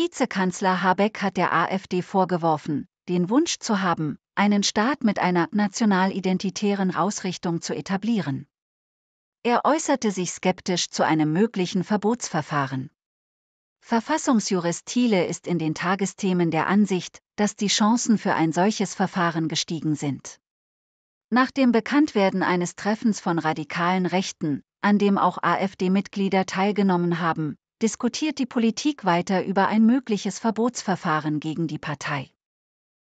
Vizekanzler Habeck hat der AfD vorgeworfen, den Wunsch zu haben, einen Staat mit einer nationalidentitären Ausrichtung zu etablieren. Er äußerte sich skeptisch zu einem möglichen Verbotsverfahren. Verfassungsjurist Thiele ist in den Tagesthemen der Ansicht, dass die Chancen für ein solches Verfahren gestiegen sind. Nach dem Bekanntwerden eines Treffens von radikalen Rechten, an dem auch AfD-Mitglieder teilgenommen haben, diskutiert die Politik weiter über ein mögliches Verbotsverfahren gegen die Partei.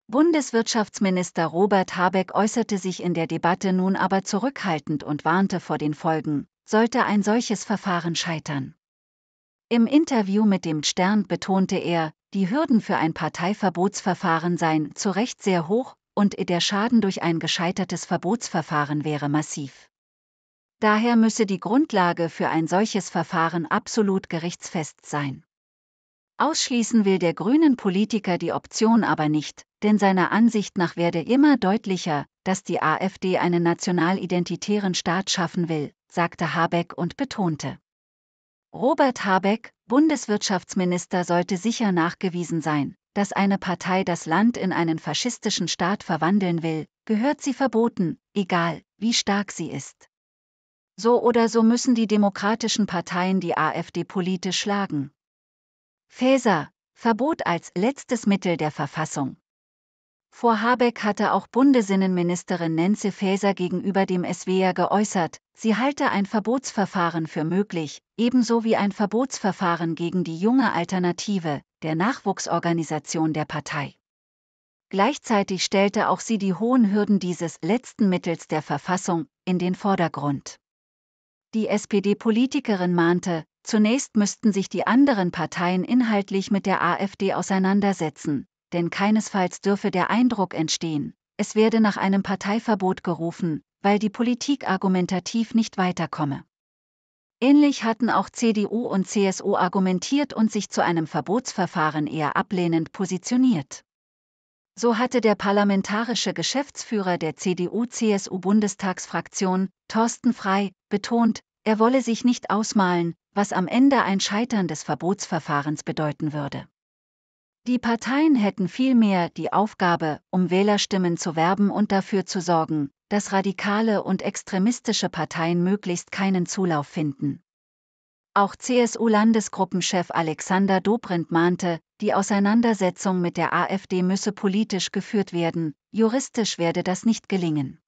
Bundeswirtschaftsminister Robert Habeck äußerte sich in der Debatte nun aber zurückhaltend und warnte vor den Folgen, sollte ein solches Verfahren scheitern. Im Interview mit dem Stern betonte er, die Hürden für ein Parteiverbotsverfahren seien zu Recht sehr hoch und der Schaden durch ein gescheitertes Verbotsverfahren wäre massiv. Daher müsse die Grundlage für ein solches Verfahren absolut gerichtsfest sein. Ausschließen will der grünen Politiker die Option aber nicht, denn seiner Ansicht nach werde immer deutlicher, dass die AfD einen nationalidentitären Staat schaffen will, sagte Habeck und betonte. Robert Habeck, Bundeswirtschaftsminister, sollte sicher nachgewiesen sein, dass eine Partei das Land in einen faschistischen Staat verwandeln will, gehört sie verboten, egal wie stark sie ist. So oder so müssen die demokratischen Parteien die AfD politisch schlagen. Faeser, Verbot als letztes Mittel der Verfassung. Vor Habeck hatte auch Bundesinnenministerin Nancy Faeser gegenüber dem SWR geäußert, sie halte ein Verbotsverfahren für möglich, ebenso wie ein Verbotsverfahren gegen die junge Alternative, der Nachwuchsorganisation der Partei. Gleichzeitig stellte auch sie die hohen Hürden dieses letzten Mittels der Verfassung in den Vordergrund. Die SPD-Politikerin mahnte, zunächst müssten sich die anderen Parteien inhaltlich mit der AfD auseinandersetzen, denn keinesfalls dürfe der Eindruck entstehen, es werde nach einem Parteiverbot gerufen, weil die Politik argumentativ nicht weiterkomme. Ähnlich hatten auch CDU und CSU argumentiert und sich zu einem Verbotsverfahren eher ablehnend positioniert. So hatte der parlamentarische Geschäftsführer der CDU-CSU-Bundestagsfraktion, Thorsten Frey, betont, er wolle sich nicht ausmalen, was am Ende ein Scheitern des Verbotsverfahrens bedeuten würde. Die Parteien hätten vielmehr die Aufgabe, um Wählerstimmen zu werben und dafür zu sorgen, dass radikale und extremistische Parteien möglichst keinen Zulauf finden. Auch CSU-Landesgruppenchef Alexander Dobrindt mahnte, die Auseinandersetzung mit der AfD müsse politisch geführt werden, juristisch werde das nicht gelingen.